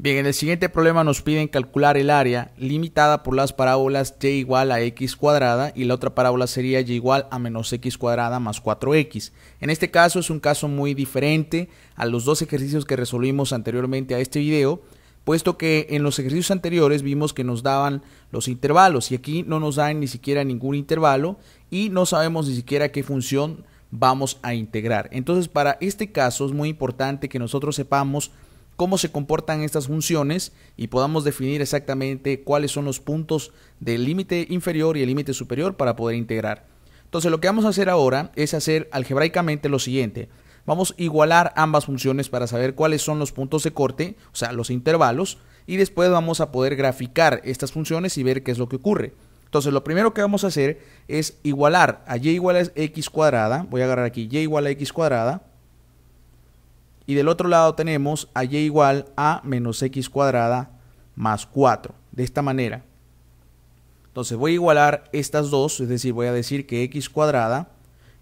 Bien, en el siguiente problema nos piden calcular el área limitada por las parábolas y igual a x cuadrada y la otra parábola sería y igual a menos x cuadrada más 4x. En este caso es un caso muy diferente a los dos ejercicios que resolvimos anteriormente a este video, puesto que en los ejercicios anteriores vimos que nos daban los intervalos y aquí no nos dan ni siquiera ningún intervalo y no sabemos ni siquiera qué función vamos a integrar. Entonces para este caso es muy importante que nosotros sepamos cómo se comportan estas funciones y podamos definir exactamente cuáles son los puntos del límite inferior y el límite superior para poder integrar. Entonces lo que vamos a hacer ahora es hacer algebraicamente lo siguiente. Vamos a igualar ambas funciones para saber cuáles son los puntos de corte, o sea, los intervalos, y después vamos a poder graficar estas funciones y ver qué es lo que ocurre. Entonces lo primero que vamos a hacer es igualar a y igual a x cuadrada, voy a agarrar aquí y igual a x cuadrada, y del otro lado tenemos a y igual a menos x cuadrada más 4. De esta manera. Entonces voy a igualar estas dos, es decir, voy a decir que x cuadrada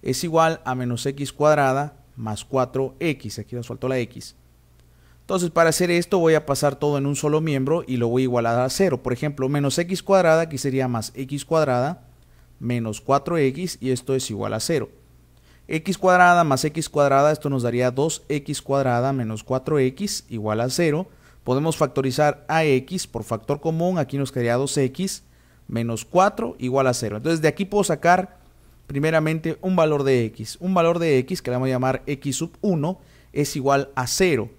es igual a menos x cuadrada más 4x. Aquí nos faltó la x. Entonces para hacer esto voy a pasar todo en un solo miembro y lo voy a igualar a 0. Por ejemplo, menos x cuadrada, aquí sería más x cuadrada menos 4x y esto es igual a 0 x cuadrada más x cuadrada, esto nos daría 2x cuadrada menos 4x igual a 0. Podemos factorizar a x por factor común, aquí nos quedaría 2x menos 4 igual a 0. Entonces de aquí puedo sacar primeramente un valor de x. Un valor de x que le vamos a llamar x sub 1 es igual a 0.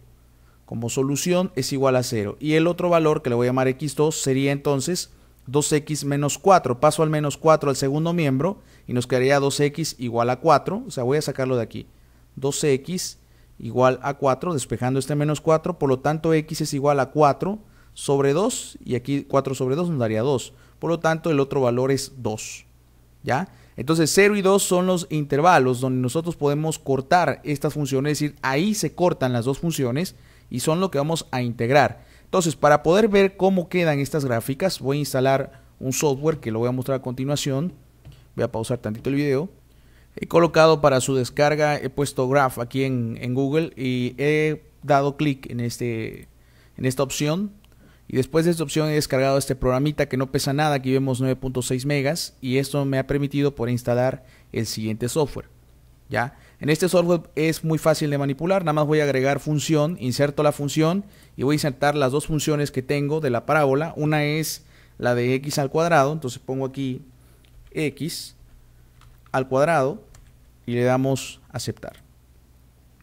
Como solución es igual a 0. Y el otro valor que le voy a llamar x2 sería entonces 2x menos 4. Paso al menos 4 al segundo miembro y nos quedaría 2x igual a 4. O sea, voy a sacarlo de aquí. 2x igual a 4, despejando este menos 4. Por lo tanto, x es igual a 4 sobre 2. Y aquí 4 sobre 2 nos daría 2. Por lo tanto, el otro valor es 2. ¿Ya? Entonces 0 y 2 son los intervalos donde nosotros podemos cortar estas funciones, es decir, ahí se cortan las dos funciones y son lo que vamos a integrar. Entonces, para poder ver cómo quedan estas gráficas, voy a instalar un software que lo voy a mostrar a continuación. Voy a pausar tantito el video. He colocado para su descarga, he puesto Graph aquí en, Google y he dado clic en, este, en esta opción. Y después de esta opción he descargado este programita que no pesa nada, aquí vemos 9.6 megas y esto me ha permitido poder instalar el siguiente software. ¿ya? En este software es muy fácil de manipular, nada más voy a agregar función, inserto la función y voy a insertar las dos funciones que tengo de la parábola. Una es la de x al cuadrado, entonces pongo aquí x al cuadrado y le damos aceptar.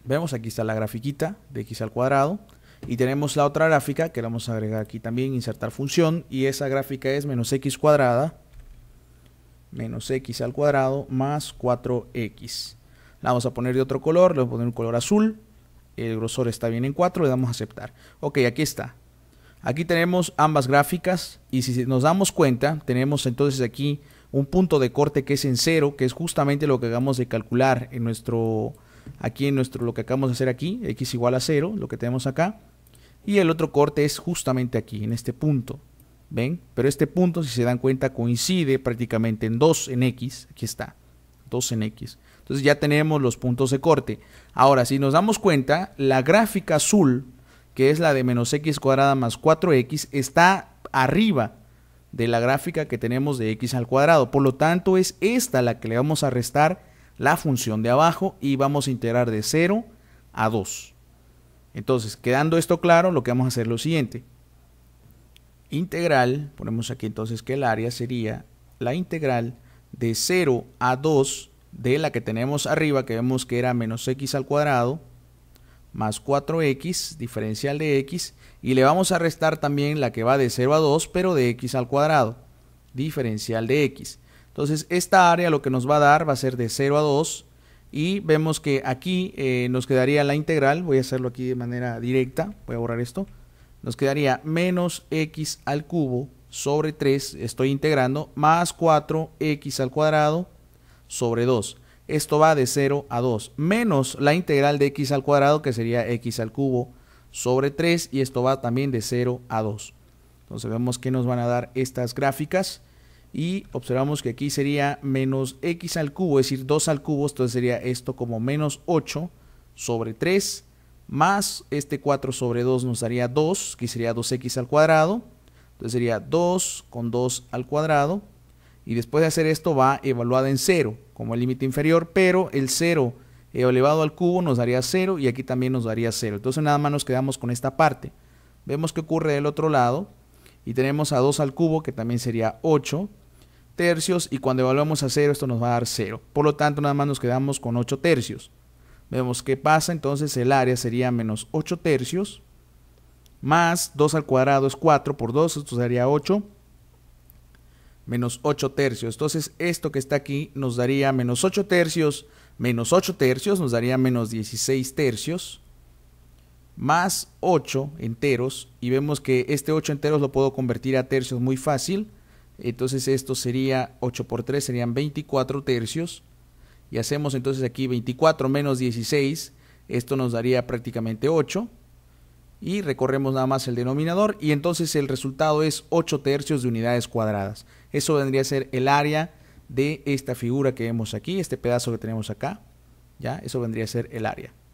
Vemos, aquí está la grafiquita de x al cuadrado y tenemos la otra gráfica que la vamos a agregar aquí también, insertar función y esa gráfica es menos x cuadrada menos x al cuadrado más 4x. La vamos a poner de otro color, le voy a poner un color azul. El grosor está bien en 4, le damos a aceptar. Ok, aquí está. Aquí tenemos ambas gráficas y si nos damos cuenta, tenemos entonces aquí un punto de corte que es en 0, que es justamente lo que acabamos de calcular en nuestro, aquí en nuestro, lo que acabamos de hacer aquí, x igual a 0, lo que tenemos acá. Y el otro corte es justamente aquí, en este punto. ¿Ven? Pero este punto, si se dan cuenta, coincide prácticamente en 2 en x. Aquí está. 2 en X. Entonces ya tenemos los puntos de corte. Ahora, si nos damos cuenta, la gráfica azul, que es la de menos X cuadrada más 4X, está arriba de la gráfica que tenemos de X al cuadrado. Por lo tanto, es esta la que le vamos a restar la función de abajo y vamos a integrar de 0 a 2. Entonces, quedando esto claro, lo que vamos a hacer es lo siguiente. Integral, ponemos aquí entonces que el área sería la integral de 0 a 2 de la que tenemos arriba, que vemos que era menos x al cuadrado, más 4x, diferencial de x, y le vamos a restar también la que va de 0 a 2, pero de x al cuadrado, diferencial de x. Entonces esta área lo que nos va a dar va a ser de 0 a 2, y vemos que aquí eh, nos quedaría la integral, voy a hacerlo aquí de manera directa, voy a borrar esto, nos quedaría menos x al cubo sobre 3, estoy integrando, más 4x al cuadrado sobre 2. Esto va de 0 a 2, menos la integral de x al cuadrado, que sería x al cubo sobre 3, y esto va también de 0 a 2. Entonces vemos que nos van a dar estas gráficas y observamos que aquí sería menos x al cubo, es decir, 2 al cubo, entonces sería esto como menos 8 sobre 3, más este 4 sobre 2 nos daría 2, que sería 2x al cuadrado, entonces sería 2 con 2 al cuadrado. Y después de hacer esto va evaluada en 0 como el límite inferior, pero el 0 elevado al cubo nos daría 0 y aquí también nos daría 0. Entonces nada más nos quedamos con esta parte. Vemos qué ocurre del otro lado y tenemos a 2 al cubo que también sería 8 tercios y cuando evaluamos a 0 esto nos va a dar 0. Por lo tanto nada más nos quedamos con 8 tercios. Vemos qué pasa, entonces el área sería menos 8 tercios más 2 al cuadrado es 4 por 2, esto daría 8, menos 8 tercios. Entonces esto que está aquí nos daría menos 8 tercios, menos 8 tercios, nos daría menos 16 tercios, más 8 enteros, y vemos que este 8 enteros lo puedo convertir a tercios muy fácil, entonces esto sería 8 por 3, serían 24 tercios, y hacemos entonces aquí 24 menos 16, esto nos daría prácticamente 8, y recorremos nada más el denominador y entonces el resultado es 8 tercios de unidades cuadradas. Eso vendría a ser el área de esta figura que vemos aquí, este pedazo que tenemos acá, ¿ya? Eso vendría a ser el área.